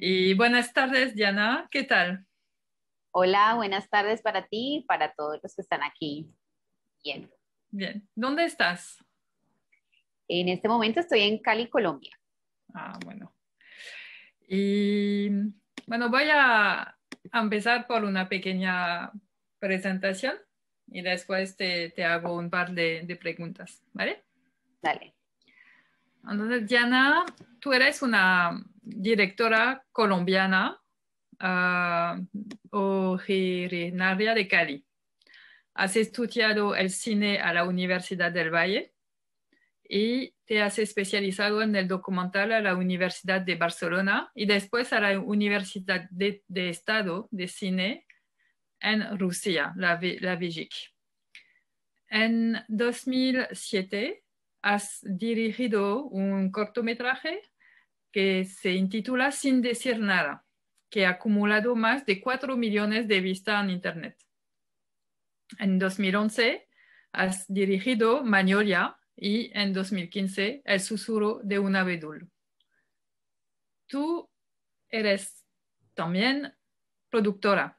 Y buenas tardes, Diana, ¿qué tal? Hola, buenas tardes para ti y para todos los que están aquí viendo. Bien, ¿dónde estás? En este momento estoy en Cali, Colombia. Ah, bueno. Y bueno, voy a empezar por una pequeña presentación y después te, te hago un par de, de preguntas, ¿vale? Dale. Entonces, Diana, tú eres una directora colombiana ah, originaria de Cali. Has estudiado el cine a la Universidad del Valle y te has especializado en el documental a la Universidad de Barcelona y después a la Universidad de, Estado de Cine en Rusia, la, la En 2007 has dirigido un cortometraje que se intitula Sin decir nada, que ha acumulado más de 4 millones de vistas en Internet. En 2011 has dirigido Magnolia y en 2015 El susurro de un abedul. Tú eres también productora.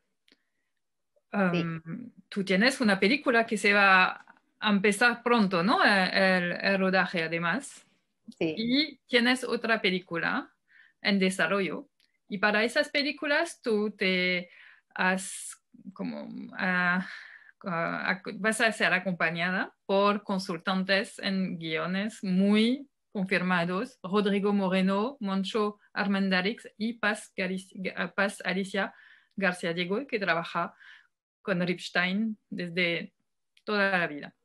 Um, tú tienes una película que se va empezar pronto, ¿no? E, el, rodaje, además. Y tienes otra película en desarrollo. Y para esas películas tú te como ah, ah, vas a ser acompañada por consultantes en guiones muy confirmados, Rodrigo Moreno, Moncho Armendariz y Paz, Paz, Alicia García Diego, que trabaja con Ripstein desde toda la vida.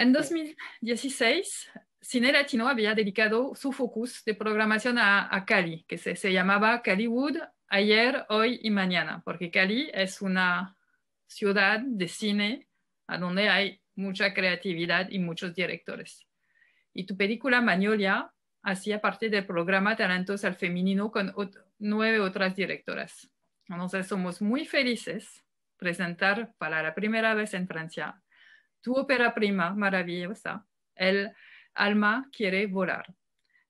En 2016, Cine Latino había dedicado su focus de programación a, Cali, que se, llamaba Caliwood ayer, hoy y mañana, porque Cali es una ciudad de cine a donde hay mucha creatividad y muchos directores. Y tu película Magnolia hacía parte del programa Talentos al Femenino con nueve otras directoras. Entonces somos muy felices presentar para la primera vez en Francia tu ópera prima maravillosa, El alma quiere volar,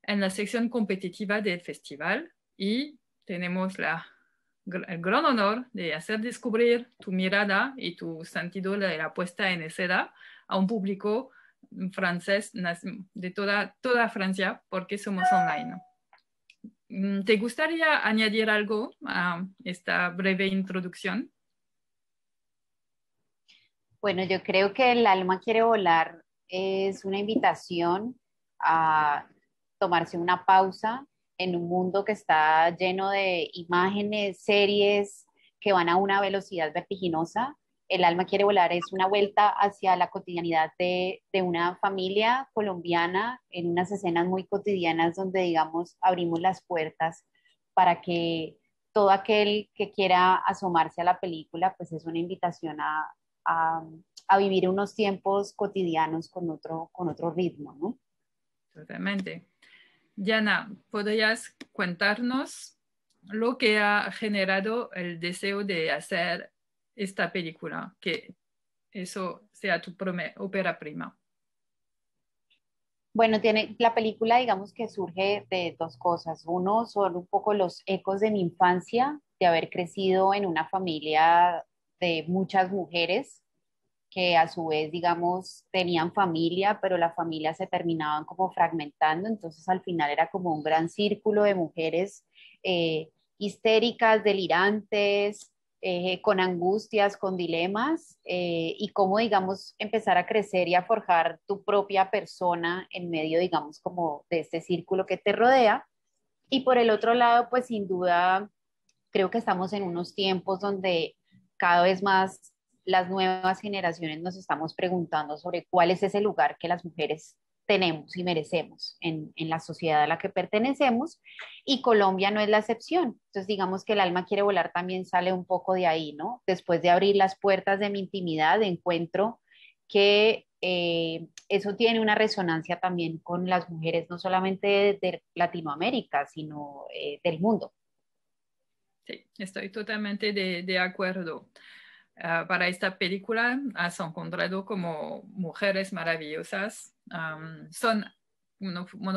en la sección competitiva del festival y tenemos la, el gran honor de hacer descubrir tu mirada y tu sentido de la puesta en escena a un público francés de toda, toda Francia porque somos online. Mm, ¿Te gustaría añadir algo a esta breve introducción? Bueno, yo creo que el alma quiere volar es una invitación a tomarse una pausa en un mundo que está lleno de imágenes, series que van a una velocidad vertiginosa. El alma quiere volar es una vuelta hacia la cotidianidad de, de una familia colombiana en unas escenas muy cotidianas donde, digamos, abrimos las puertas para que todo aquel que quiera asomarse a la película, pues es una invitación a, a, vivir unos tiempos cotidianos con otro, con otro ritmo, ¿no? Totalmente. Yana, ¿podrías contarnos lo que ha generado el deseo de hacer esta película, que eso sea tu ópera prima? Bueno, tiene, la película digamos que surge de dos cosas. Uno son un poco los ecos de mi infancia, de haber crecido en una familia de muchas mujeres que a su vez, digamos, tenían familia, pero la familia se terminaban como fragmentando, entonces al final era como un gran círculo de mujeres eh, histéricas, delirantes, eh, con angustias, con dilemas, eh, y cómo, digamos, empezar a crecer y a forjar tu propia persona en medio, digamos, como de este círculo que te rodea. Y por el otro lado, pues sin duda, creo que estamos en unos tiempos donde cada vez más las nuevas generaciones nos estamos preguntando sobre cuál es ese lugar que las mujeres tenemos y merecemos en, la sociedad a la que pertenecemos y Colombia no es la excepción. Entonces digamos que el alma quiere volar también sale un poco de ahí, ¿no? Después de abrir las puertas de mi intimidad, encuentro que eh, eso tiene una resonancia también con las mujeres, no solamente de, Latinoamérica, sino eh, del mundo. Sí, estoy totalmente de, acuerdo. Ah, para esta película ah, has encontrado como mujeres maravillosas. son,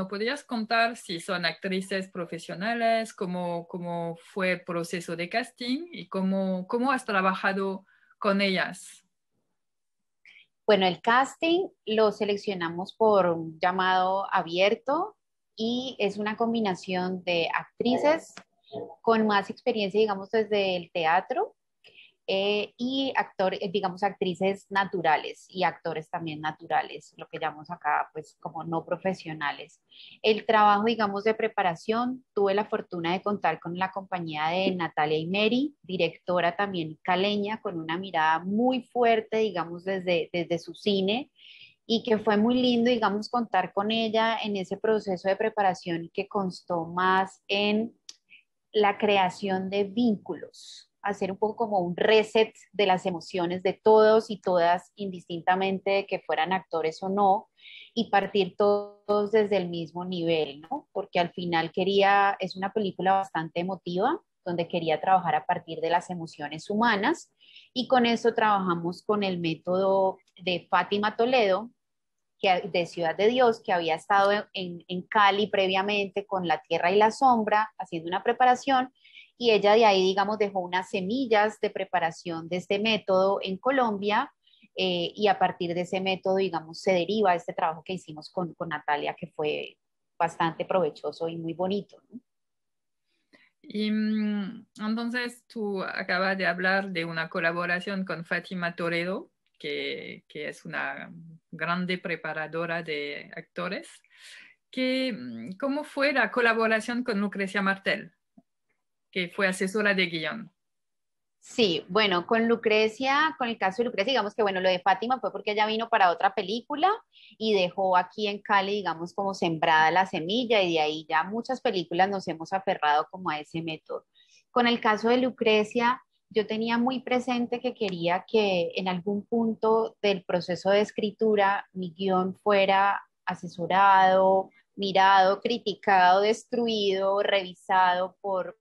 podrías contar si son actrices profesionales, cómo, cómo fue el proceso de casting y cómo, cómo has trabajado con ellas. Bueno, el casting lo seleccionamos por un llamado abierto y es una combinación de actrices, con más experiencia, digamos, desde el teatro eh, y actores, eh, digamos, actrices naturales y actores también naturales, lo que llamamos acá, pues, como no profesionales. El trabajo, digamos, de preparación, tuve la fortuna de contar con la compañía de Natalia Imeri, directora también caleña, con una mirada muy fuerte, digamos, desde, desde su cine y que fue muy lindo, digamos, contar con ella en ese proceso de preparación que constó más en la creación de vínculos, hacer un poco como un reset de las emociones de todos y todas, indistintamente que fueran actores o no, y partir todos desde el mismo nivel, ¿no? Porque al final quería, es una película bastante emotiva, donde quería trabajar a partir de las emociones humanas, y con eso trabajamos con el método de Fátima Toledo, de Ciudad de Dios, que había estado en, Cali previamente con La Tierra y la Sombra, haciendo una preparación, y ella de ahí, digamos, dejó unas semillas de preparación de este método en Colombia, eh, y a partir de ese método, digamos, se deriva este trabajo que hicimos con, Natalia, que fue bastante provechoso y muy bonito. Y mm, entonces tú acabas de hablar de una colaboración con Fátima Toredo, que, es una grande preparadora de actores, que, mm, ¿cómo fue la colaboración con Lucrecia Martel, que fue asesora de guión? Sí, bueno, con Lucrecia, con el caso de Lucrecia, digamos que bueno, lo de Fátima fue porque ella vino para otra película y dejó aquí en Cali, digamos, como sembrada la semilla y de ahí ya muchas películas nos hemos aferrado como a ese método. Con el caso de Lucrecia, yo tenía muy presente que quería que en algún punto del proceso de escritura mi guión fuera asesorado, mirado, criticado, destruido, revisado por,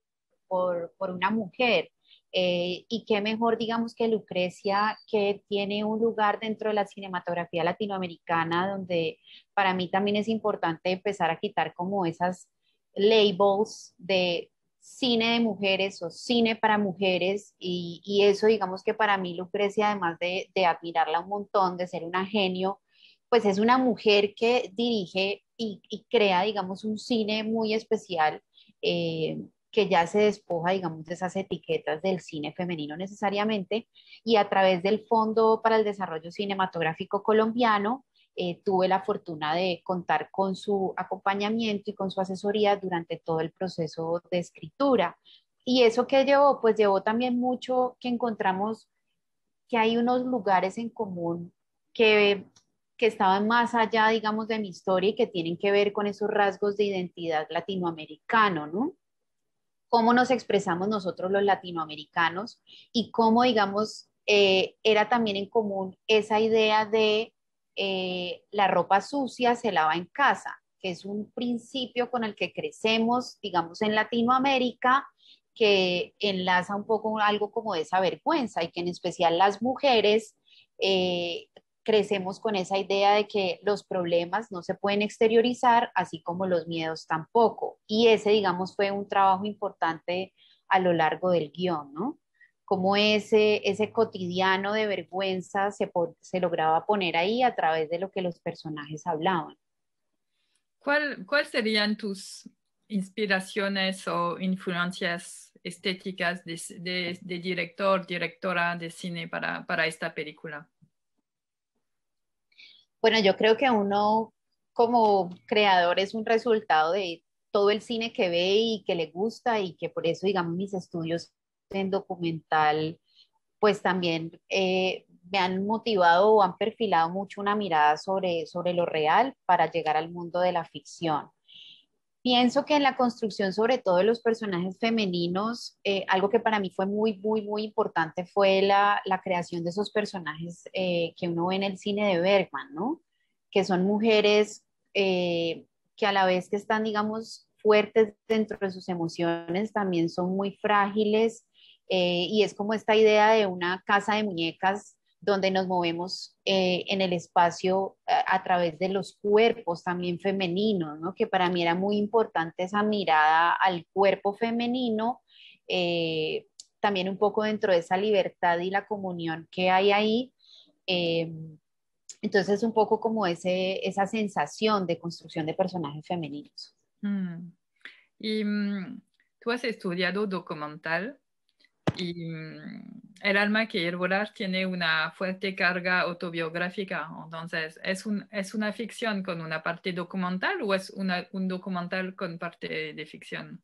por, una mujer. Eh, y qué mejor, digamos, que Lucrecia, que tiene un lugar dentro de la cinematografía latinoamericana, donde para mí también es importante empezar a quitar como esas labels de cine de mujeres o cine para mujeres y, eso digamos que para mí Lucrecia, además de, de, admirarla un montón, de ser una genio, pues es una mujer que dirige y, crea digamos un cine muy especial eh, que ya se despoja digamos de esas etiquetas del cine femenino necesariamente y a través del Fondo para el Desarrollo Cinematográfico Colombiano eh, tuve la fortuna de contar con su acompañamiento y con su asesoría durante todo el proceso de escritura. Y eso que llevó, pues llevó también mucho que encontramos que hay unos lugares en común que, que estaban más allá, digamos, de mi historia y que tienen que ver con esos rasgos de identidad latinoamericano, ¿no? Cómo nos expresamos nosotros los latinoamericanos y cómo, digamos, eh, era también en común esa idea de eh, la ropa sucia se lava en casa, que es un principio con el que crecemos, digamos, en Latinoamérica, que enlaza un poco algo como esa vergüenza y que en especial las mujeres eh, crecemos con esa idea de que los problemas no se pueden exteriorizar, así como los miedos tampoco. Y ese, digamos, fue un trabajo importante a lo largo del guión, ¿no? cómo ese, ese cotidiano de vergüenza se, se lograba poner ahí a través de lo que los personajes hablaban. ¿Cuáles serían tus inspiraciones o influencias estéticas de, director, directora de cine para, para, esta película? Bueno, yo creo que uno como creador es un resultado de todo el cine que ve y que le gusta y que por eso, digamos, mis estudios en documental, pues también eh, me han motivado o han perfilado mucho una mirada sobre, sobre lo real para llegar al mundo de la ficción. Pienso que en la construcción, sobre todo de los personajes femeninos, eh, algo que para mí fue muy, muy, muy importante fue la, creación de esos personajes eh, que uno ve en el cine de Bergman, Que son mujeres que a la vez que están, digamos, fuertes dentro de sus emociones, también son muy frágiles eh, y es como esta idea de una casa de muñecas donde nos movemos eh, en el espacio eh, a, través de los cuerpos también femeninos, que para mí era muy importante esa mirada al cuerpo femenino, también un poco dentro de esa libertad y la comunión que hay ahí. entonces, un poco como esa sensación de construcción de personajes femeninos. Mm. Y mm, tú has estudiado documental y mm, el alma que el volar tiene una fuerte carga autobiográfica, entonces es, es una ficción con una parte documental o es una, un documental con parte de ficción.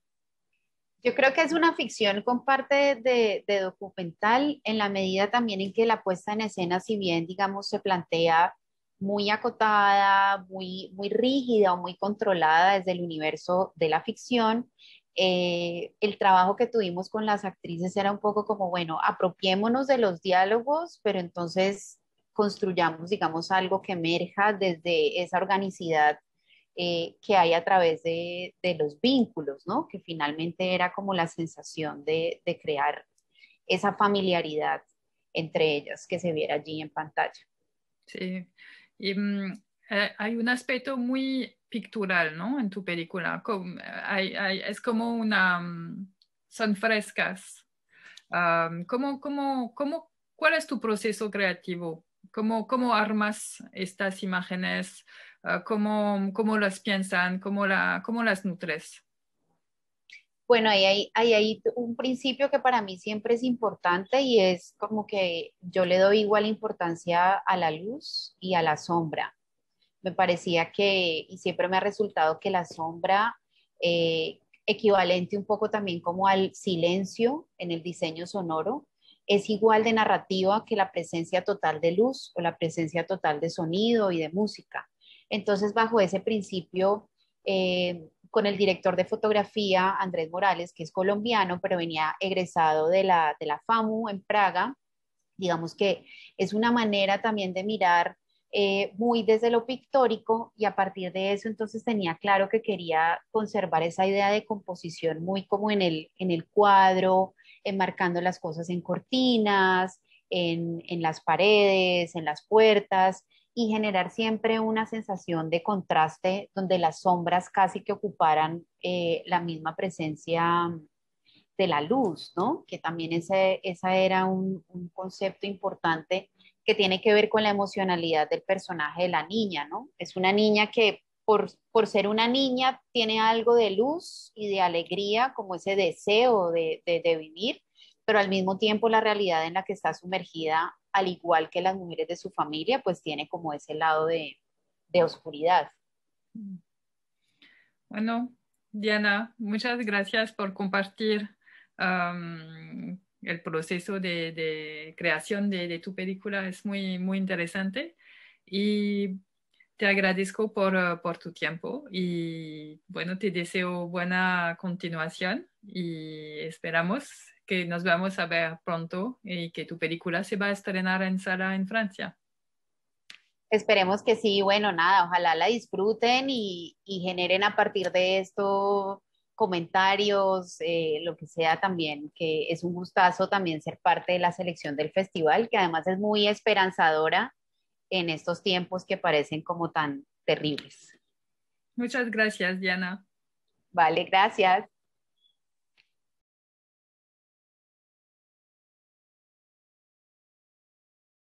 Yo creo que es una ficción con parte de, documental en la medida también en que la puesta en escena, si bien, digamos, se plantea muy acotada, muy, muy rígida o muy controlada desde el universo de la ficción, eh, el trabajo que tuvimos con las actrices era un poco como, bueno, apropiémonos de los diálogos, pero entonces construyamos, digamos, algo que emerja desde esa organicidad eh, que hay a través de, de, los vínculos, ¿no? Que finalmente era como la sensación de, de crear esa familiaridad entre ellas que se viera allí en pantalla. Sí, y, mm, eh, hay un aspecto muy pictural, ¿no? En tu película. es como una... Mm, son frescas. ¿cómo, cómo, cuál es tu proceso creativo? ¿Cómo, cómo armas estas imágenes? Ah, ¿Cómo, las piensan? ¿Cómo, la, cómo las nutres? Bueno, ahí hay, hay, hay, un principio que para mí siempre es importante y es como que yo le doy igual importancia a la luz y a la sombra me parecía que, y siempre me ha resultado que la sombra, eh, equivalente un poco también como al silencio en el diseño sonoro, es igual de narrativa que la presencia total de luz o la presencia total de sonido y de música. Entonces, bajo ese principio, eh, con el director de fotografía, Andrés Morales, que es colombiano, pero venía egresado de la, de la FAMU en Praga, digamos que es una manera también de mirar eh, muy desde lo pictórico y a partir de eso entonces tenía claro que quería conservar esa idea de composición muy como en el, en el cuadro, enmarcando eh, las cosas en cortinas, en, las paredes, en las puertas y generar siempre una sensación de contraste donde las sombras casi que ocuparan eh, la misma presencia de la luz, ¿no? Que también ese, esa era un concepto importante que tiene que ver con la emocionalidad del personaje de la niña, ¿no? Es una niña que por, por ser una niña tiene algo de luz y de alegría, como ese deseo de, de, vivir, pero al mismo tiempo la realidad en la que está sumergida, al igual que las mujeres de su familia, pues tiene como ese lado de, de oscuridad. Bueno, Diana, muchas gracias por compartir el proceso de, creación de, tu película es muy, muy interesante y te agradezco eh, por, tu tiempo y bueno, te deseo buena continuación y esperamos que nos vamos a ver pronto y que tu película se va a estrenar en sala en Francia. Esperemos que sí, bueno, nada, ojalá la disfruten y, y generen a partir de esto comentarios, eh, lo que sea también, que es un gustazo también ser parte de la selección del festival, que además es muy esperanzadora en estos tiempos que parecen como tan terribles. Muchas gracias, Diana. Vale, gracias.